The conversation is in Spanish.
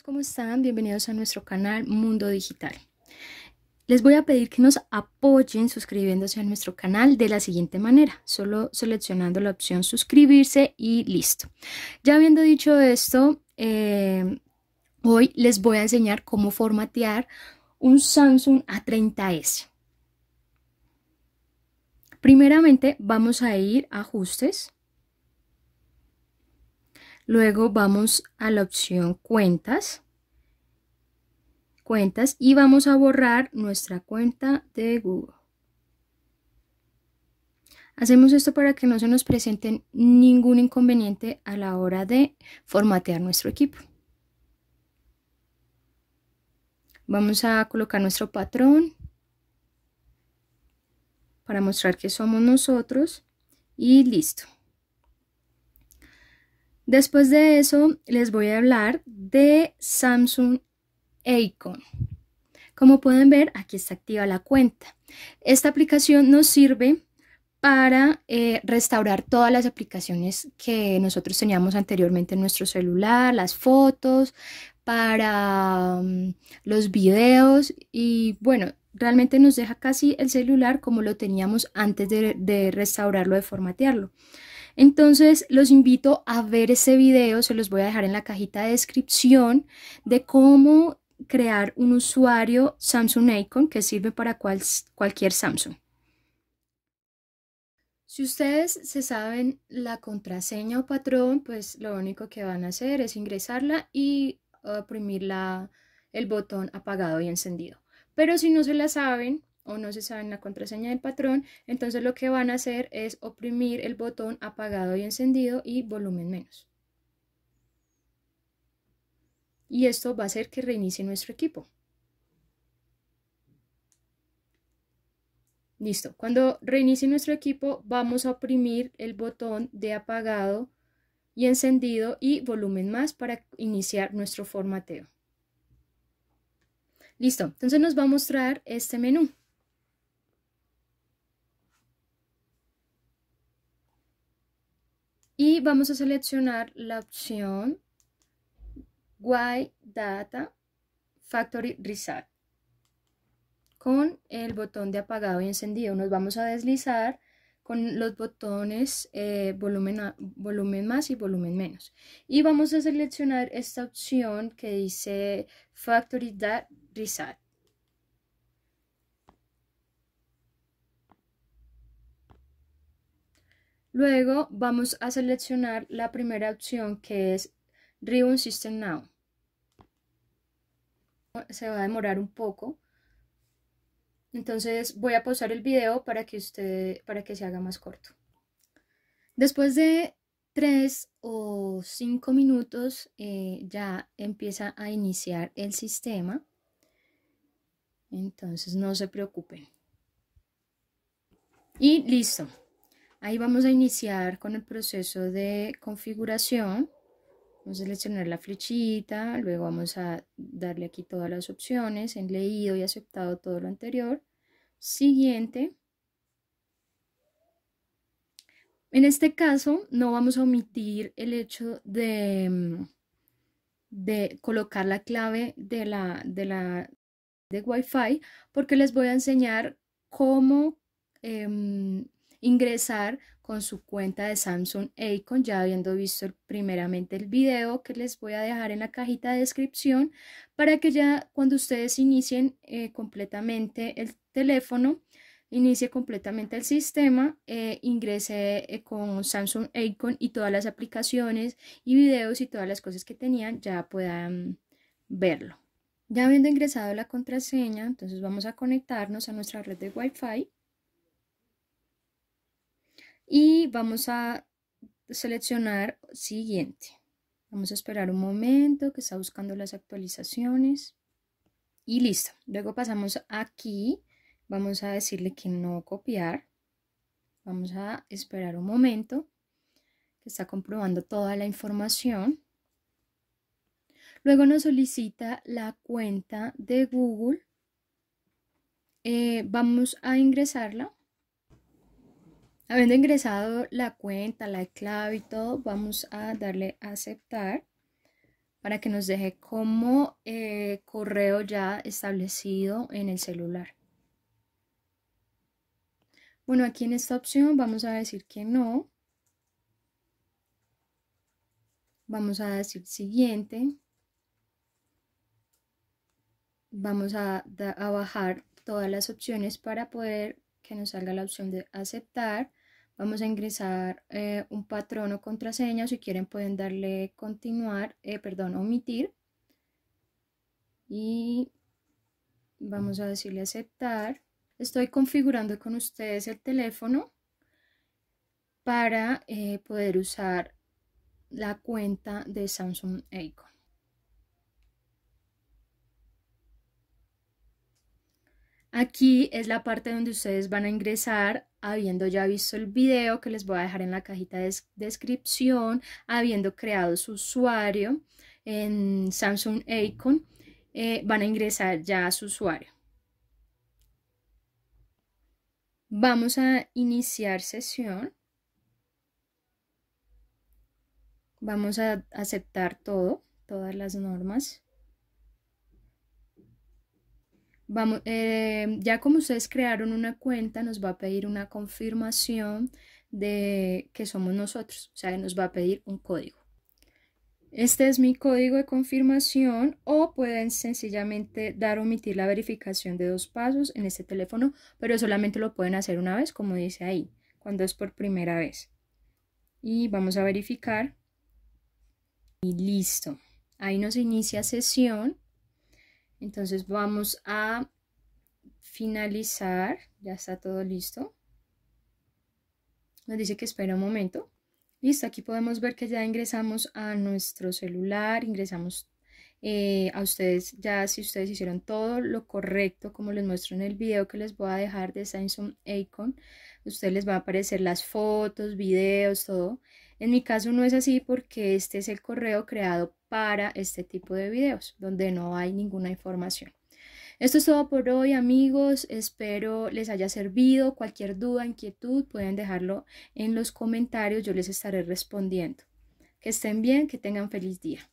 ¿cómo están? Bienvenidos a nuestro canal Mundo Digital. Les voy a pedir que nos apoyen suscribiéndose a nuestro canal de la siguiente manera, solo seleccionando la opción suscribirse y listo. Ya habiendo dicho esto, eh, hoy les voy a enseñar cómo formatear un Samsung A30S. Primeramente vamos a ir a ajustes, Luego vamos a la opción cuentas. Cuentas y vamos a borrar nuestra cuenta de Google. Hacemos esto para que no se nos presenten ningún inconveniente a la hora de formatear nuestro equipo. Vamos a colocar nuestro patrón para mostrar que somos nosotros y listo. Después de eso les voy a hablar de Samsung Icon. Como pueden ver, aquí está activa la cuenta. Esta aplicación nos sirve para eh, restaurar todas las aplicaciones que nosotros teníamos anteriormente en nuestro celular, las fotos, para mm, los videos y bueno, realmente nos deja casi el celular como lo teníamos antes de, restaurarlo, de formatearlo. Entonces los invito a ver ese video, se los voy a dejar en la cajita de descripción de cómo crear un usuario Samsung Icon que sirve para cual, cualquier Samsung. Si ustedes se saben la contraseña o patrón, pues lo único que van a hacer es ingresarla y oprimir el botón apagado y encendido. Pero si no se la saben o no se saben la contraseña del patrón, entonces lo que van a hacer es oprimir el botón apagado y encendido y volumen menos. Y esto va a hacer que reinicie nuestro equipo. Listo. Cuando reinicie nuestro equipo, vamos a oprimir el botón de apagado y encendido y volumen más para iniciar nuestro formateo. Listo, entonces nos va a mostrar este menú. Y vamos a seleccionar la opción Y Data Factory Reset. Con el botón de apagado y encendido nos vamos a deslizar con los botones eh, volumen, volumen más y volumen menos. Y vamos a seleccionar esta opción que dice Factory Data Reset. Luego vamos a seleccionar la primera opción que es reboot System Now. Se va a demorar un poco entonces voy a pausar el video para que, usted, para que se haga más corto. Después de tres o cinco minutos eh, ya empieza a iniciar el sistema. Entonces no se preocupen. Y listo. Ahí vamos a iniciar con el proceso de configuración. Vamos a seleccionar la flechita, luego vamos a darle aquí todas las opciones, en leído y aceptado todo lo anterior. Siguiente. En este caso no vamos a omitir el hecho de, mm, de colocar la clave de la, de la de Wi-Fi porque les voy a enseñar cómo em, ingresar con su cuenta de Samsung Acon, ya habiendo visto primeramente el video que les voy a dejar en la cajita de descripción, para que ya cuando ustedes inicien eh, completamente el teléfono, inicie completamente el sistema, eh, ingrese eh, con Samsung Acon y todas las aplicaciones y videos y todas las cosas que tenían ya puedan verlo. Ya habiendo ingresado la contraseña, entonces vamos a conectarnos a nuestra red de Wi-Fi y vamos a seleccionar siguiente. Vamos a esperar un momento que está buscando las actualizaciones y listo. Luego pasamos aquí, vamos a decirle que no copiar. Vamos a esperar un momento que está comprobando toda la información. Luego nos solicita la cuenta de Google. Eh, vamos a ingresarla. Habiendo ingresado la cuenta, la clave y todo, vamos a darle a aceptar para que nos deje como eh, correo ya establecido en el celular. Bueno, aquí en esta opción vamos a decir que no. Vamos a decir siguiente. Vamos a, a bajar todas las opciones para poder que nos salga la opción de aceptar. Vamos a ingresar eh, un patrón o contraseña. Si quieren pueden darle continuar, eh, perdón, omitir. Y vamos a decirle aceptar. Estoy configurando con ustedes el teléfono para eh, poder usar la cuenta de Samsung Icon. Aquí es la parte donde ustedes van a ingresar habiendo ya visto el video que les voy a dejar en la cajita de descripción, habiendo creado su usuario en Samsung Icon, eh, van a ingresar ya a su usuario. Vamos a iniciar sesión. Vamos a aceptar todo, todas las normas. Vamos, eh, ya como ustedes crearon una cuenta, nos va a pedir una confirmación de que somos nosotros, o sea, nos va a pedir un código. Este es mi código de confirmación o pueden sencillamente dar omitir la verificación de dos pasos en este teléfono, pero solamente lo pueden hacer una vez, como dice ahí, cuando es por primera vez. Y vamos a verificar. Y listo. Ahí nos inicia sesión entonces vamos a finalizar, ya está todo listo. Nos dice que espera un momento. Listo, aquí podemos ver que ya ingresamos a nuestro celular, ingresamos eh, a ustedes, ya si ustedes hicieron todo lo correcto, como les muestro en el video que les voy a dejar de Samsung Icon, ustedes les va a aparecer las fotos, videos, todo. En mi caso no es así porque este es el correo creado para este tipo de videos, donde no hay ninguna información. Esto es todo por hoy amigos, espero les haya servido, cualquier duda, inquietud pueden dejarlo en los comentarios, yo les estaré respondiendo. Que estén bien, que tengan feliz día.